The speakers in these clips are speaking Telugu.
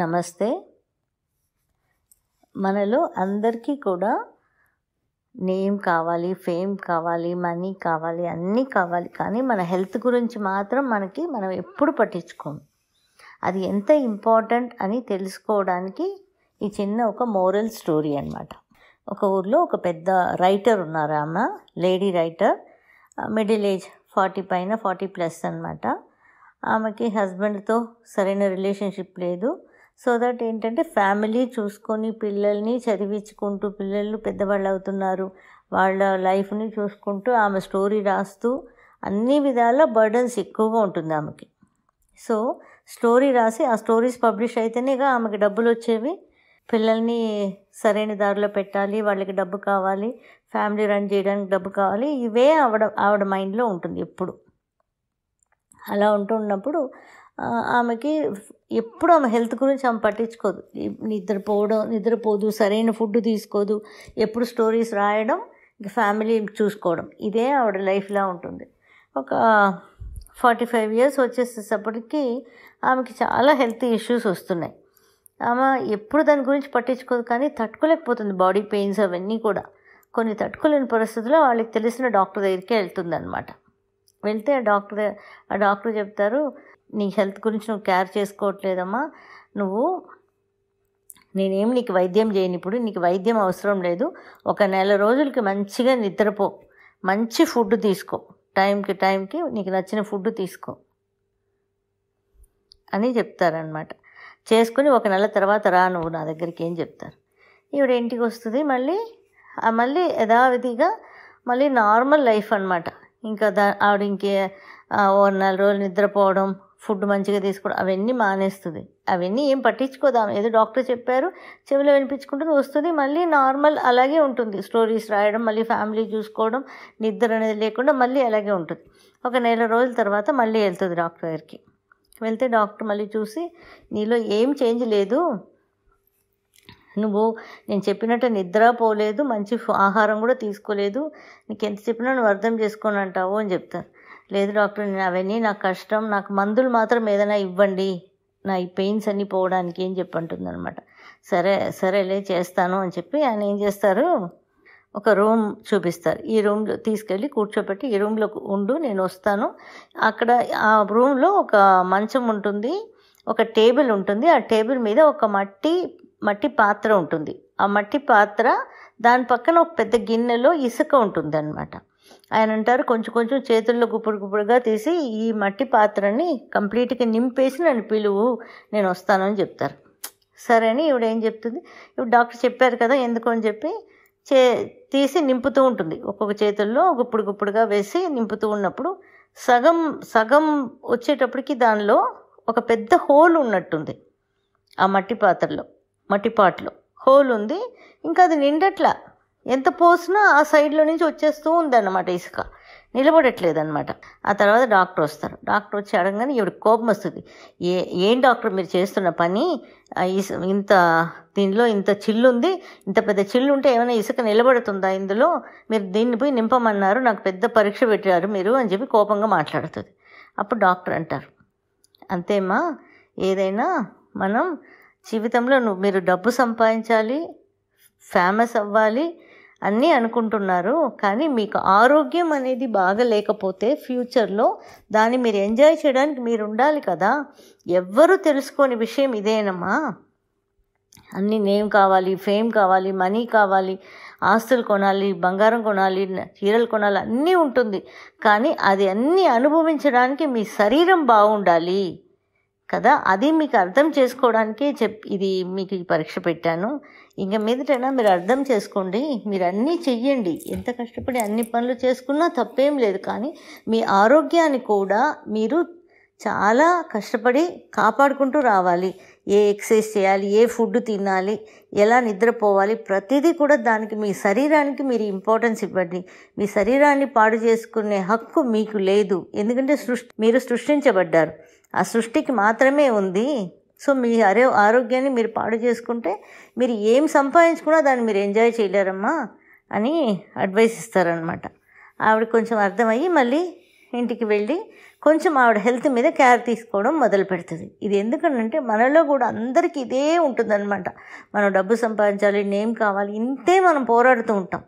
నమస్తే మనలో అందరికీ కూడా నేమ్ కావాలి ఫేమ్ కావాలి మనీ కావాలి అన్నీ కావాలి కానీ మన హెల్త్ గురించి మాత్రం మనకి మనం ఎప్పుడు పట్టించుకోం అది ఎంత ఇంపార్టెంట్ అని తెలుసుకోవడానికి ఈ చిన్న ఒక మోరల్ స్టోరీ అనమాట ఒక ఊర్లో ఒక పెద్ద రైటర్ ఉన్నారు ఆమె lady writer middle age forty పైన ఫార్టీ ప్లస్ అనమాట ఆమెకి హస్బెండ్తో సరైన రిలేషన్షిప్ లేదు సో దట్ ఏంటంటే ఫ్యామిలీ చూసుకొని పిల్లల్ని చదివించుకుంటూ పిల్లలు పెద్దవాళ్ళు అవుతున్నారు వాళ్ళ లైఫ్ని చూసుకుంటూ ఆమె స్టోరీ రాస్తూ అన్ని విధాల బర్డన్స్ ఎక్కువగా ఉంటుంది ఆమెకి సో స్టోరీ రాసి ఆ స్టోరీస్ పబ్లిష్ అయితేనేగా ఆమెకి డబ్బులు వచ్చేవి పిల్లల్ని సరైన దారిలో పెట్టాలి వాళ్ళకి డబ్బు కావాలి ఫ్యామిలీ రన్ చేయడానికి డబ్బు కావాలి ఇవే ఆవిడ ఆవిడ మైండ్లో ఉంటుంది ఎప్పుడు అలా ఉంటున్నప్పుడు ఆమెకి ఎప్పుడు ఆమె హెల్త్ గురించి ఆమె పట్టించుకోదు నిద్రపోవడం నిద్రపోదు సరైన ఫుడ్ తీసుకోదు ఎప్పుడు స్టోరీస్ రాయడం ఫ్యామిలీ చూసుకోవడం ఇదే ఆవిడ లైఫ్లా ఉంటుంది ఒక ఫార్టీ ఫైవ్ ఇయర్స్ వచ్చేసేటప్పటికి ఆమెకి చాలా హెల్త్ ఇష్యూస్ వస్తున్నాయి ఆమె ఎప్పుడు దాని గురించి పట్టించుకోదు కానీ తట్టుకోలేకపోతుంది బాడీ పెయిన్స్ అవన్నీ కూడా కొన్ని తట్టుకోలేని పరిస్థితుల్లో వాళ్ళకి తెలిసిన డాక్టర్ దగ్గరికి వెళ్తుంది అనమాట వెళ్తే ఆ డాక్టర్ ఆ డాక్టర్ చెప్తారు నీ హెల్త్ గురించి నువ్వు కేర్ చేసుకోవట్లేదమ్మా నువ్వు నేనేం నీకు వైద్యం చేయని ఇప్పుడు నీకు వైద్యం అవసరం లేదు ఒక నెల రోజులకి మంచిగా నిద్రపో మంచి ఫుడ్ తీసుకో టైంకి టైంకి నీకు నచ్చిన ఫుడ్ తీసుకో అని చెప్తారనమాట చేసుకుని ఒక నెల తర్వాత రా నువ్వు నా దగ్గరికి ఏం చెప్తారు ఈవిడ ఇంటికి వస్తుంది మళ్ళీ మళ్ళీ యథావిధిగా మళ్ళీ నార్మల్ లైఫ్ అనమాట ఇంకా దా ఆవిడ ఇంకే ఓ నెల రోజులు నిద్రపోవడం ఫుడ్ మంచిగా తీసుకోవడం అవన్నీ మానేస్తుంది అవన్నీ ఏం పట్టించుకోదాం ఏదో డాక్టర్ చెప్పారు చెవిలో వినిపించుకుంటుంది వస్తుంది మళ్ళీ నార్మల్ అలాగే ఉంటుంది స్టోరీస్ రాయడం మళ్ళీ ఫ్యామిలీ చూసుకోవడం నిద్ర అనేది లేకుండా మళ్ళీ అలాగే ఉంటుంది ఒక నెల రోజుల తర్వాత మళ్ళీ వెళ్తుంది డాక్టర్ గారికి వెళ్తే డాక్టర్ మళ్ళీ చూసి నీలో ఏం చేంజ్ లేదు నువ్వు నేను చెప్పినట్టు నిద్ర పోలేదు మంచి ఆహారం కూడా తీసుకోలేదు నీకు ఎంత చెప్పినా నువ్వు అర్థం అంటావు అని చెప్తాను లేదు డాక్టర్ నేను అవన్నీ నాకు కష్టం నాకు మందులు మాత్రం ఏదైనా ఇవ్వండి నా ఈ పెయిన్స్ అన్నీ పోవడానికి ఏం చెప్పి అనమాట సరే సరేలే చేస్తాను అని చెప్పి ఆయన ఏం చేస్తారు ఒక రూమ్ చూపిస్తారు ఈ రూమ్లో తీసుకెళ్ళి కూర్చోబెట్టి ఈ రూమ్లో ఉండు నేను వస్తాను అక్కడ ఆ రూమ్లో ఒక మంచం ఉంటుంది ఒక టేబుల్ ఉంటుంది ఆ టేబుల్ మీద ఒక మట్టి మట్టి పాత్ర ఉంటుంది ఆ మట్టి పాత్ర దాని పక్కన ఒక పెద్ద గిన్నెలో ఇసుక ఉంటుంది అనమాట ఆయన అంటారు కొంచెం కొంచెం చేతుల్లో గుప్పుడు గుప్పుడుగా తీసి ఈ మట్టి పాత్రని కంప్లీట్గా నింపేసి నన్ను పిలువు నేను వస్తాను అని చెప్తారు సరే అని ఇవిడ ఏం చెప్తుంది ఇప్పుడు డాక్టర్ చెప్పారు కదా ఎందుకు అని చెప్పి చే తీసి నింపుతూ ఉంటుంది ఒక్కొక్క చేతుల్లో గుప్పుడు గుప్పుడుగా వేసి నింపుతూ ఉన్నప్పుడు సగం సగం వచ్చేటప్పటికి దానిలో ఒక పెద్ద హోల్ ఉన్నట్టుంది ఆ మట్టి పాత్రలో మట్టి పాట్లో హోల్ ఉంది ఇంకా అది నిండట్లా ఎంత పోసినా ఆ సైడ్లో నుంచి వచ్చేస్తూ ఉందన్నమాట ఇసుక నిలబడట్లేదన్నమాట ఆ తర్వాత డాక్టర్ వస్తారు డాక్టర్ వచ్చి అడగగానే ఇవిడ కోపం వస్తుంది ఏ ఏం డాక్టర్ మీరు చేస్తున్న పని ఇంత దీనిలో ఇంత చిల్లు ఉంది ఇంత పెద్ద చిల్లు ఉంటే ఏమైనా ఇసుక నిలబడుతుందా ఇందులో మీరు దీన్ని పోయి నింపమన్నారు నాకు పెద్ద పరీక్ష పెట్టారు మీరు అని చెప్పి కోపంగా మాట్లాడుతుంది అప్పుడు డాక్టర్ అంటారు అంతేమ్మా ఏదైనా మనం జీవితంలో నువ్వు మీరు డబ్బు సంపాదించాలి ఫేమస్ అవ్వాలి అన్నీ అనుకుంటున్నారు కానీ మీకు ఆరోగ్యం అనేది బాగా లేకపోతే ఫ్యూచర్లో దాన్ని మీరు ఎంజాయ్ చేయడానికి మీరు ఉండాలి కదా ఎవ్వరూ తెలుసుకోని విషయం ఇదేనమ్మా అన్ని నేమ్ కావాలి ఫేమ్ కావాలి మనీ కావాలి ఆస్తులు కొనాలి బంగారం కొనాలి చీరలు కొనాలి అన్నీ ఉంటుంది కానీ అది అన్నీ అనుభవించడానికి మీ శరీరం బాగుండాలి కదా అది మీకు అర్థం చేసుకోవడానికే చెప్ ఇది మీకు ఈ పరీక్ష పెట్టాను ఇంకా మీదటైనా మీరు అర్థం చేసుకోండి మీరు అన్నీ చెయ్యండి ఎంత కష్టపడి అన్ని పనులు చేసుకున్నా తప్పేం లేదు కానీ మీ ఆరోగ్యాన్ని కూడా మీరు చాలా కష్టపడి కాపాడుకుంటూ రావాలి ఏ ఎక్సర్సైజ్ చేయాలి ఏ ఫుడ్ తినాలి ఎలా నిద్రపోవాలి ప్రతిదీ కూడా దానికి మీ శరీరానికి మీరు ఇంపార్టెన్స్ ఇవ్వండి మీ శరీరాన్ని పాడు చేసుకునే హక్కు మీకు లేదు ఎందుకంటే సృష్టి మీరు సృష్టించబడ్డారు ఆ సృష్టికి మాత్రమే ఉంది సో మీ అరే ఆరోగ్యాన్ని మీరు పాడు చేసుకుంటే మీరు ఏం సంపాదించుకున్నా దాన్ని మీరు ఎంజాయ్ చేయలేరమ్మా అని అడ్వైస్ ఇస్తారనమాట ఆవిడ కొంచెం అర్థమయ్యి మళ్ళీ ఇంటికి వెళ్ళి కొంచెం ఆవిడ హెల్త్ మీద కేర్ తీసుకోవడం మొదలు పెడుతుంది ఇది ఎందుకంటే మనలో కూడా అందరికీ ఇదే ఉంటుందన్నమాట మనం డబ్బు సంపాదించాలి నేమ్ కావాలి ఇంతే మనం పోరాడుతూ ఉంటాం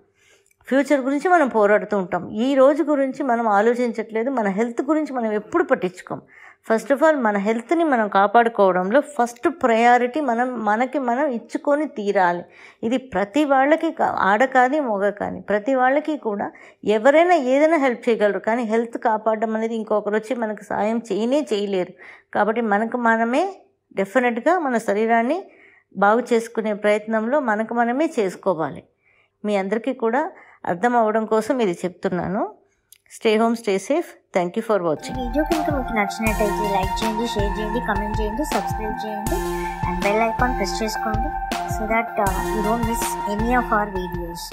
ఫ్యూచర్ గురించి మనం పోరాడుతూ ఉంటాం ఈ రోజు గురించి మనం ఆలోచించట్లేదు మన హెల్త్ గురించి మనం ఎప్పుడు పట్టించుకోం ఫస్ట్ ఆఫ్ ఆల్ మన హెల్త్ని మనం కాపాడుకోవడంలో ఫస్ట్ ప్రయారిటీ మనం మనకి మనం ఇచ్చుకొని తీరాలి ఇది ప్రతి వాళ్ళకి ఆడ కానీ మొగ కానీ ప్రతి వాళ్ళకి కూడా ఎవరైనా ఏదైనా హెల్ప్ చేయగలరు కానీ హెల్త్ కాపాడడం అనేది ఇంకొకరు వచ్చి మనకు సాయం చేయనే చేయలేరు కాబట్టి మనకు మనమే డెఫినెట్గా మన శరీరాన్ని బాగు చేసుకునే ప్రయత్నంలో మనకు మనమే చేసుకోవాలి మీ అందరికీ కూడా అర్థం అవ్వడం కోసం ఇది చెప్తున్నాను stay home stay safe thank you for watching video కనుక మీకు నచ్చినట్టయితే లైక్ చేయండి షేర్ చేయండి కమెంట్ చేయండి సబ్స్క్రైబ్ చేయండి అండ్ బెల్ ఐకాన్ ప్రెస్ చేసుకోండి so that you don't miss any of our videos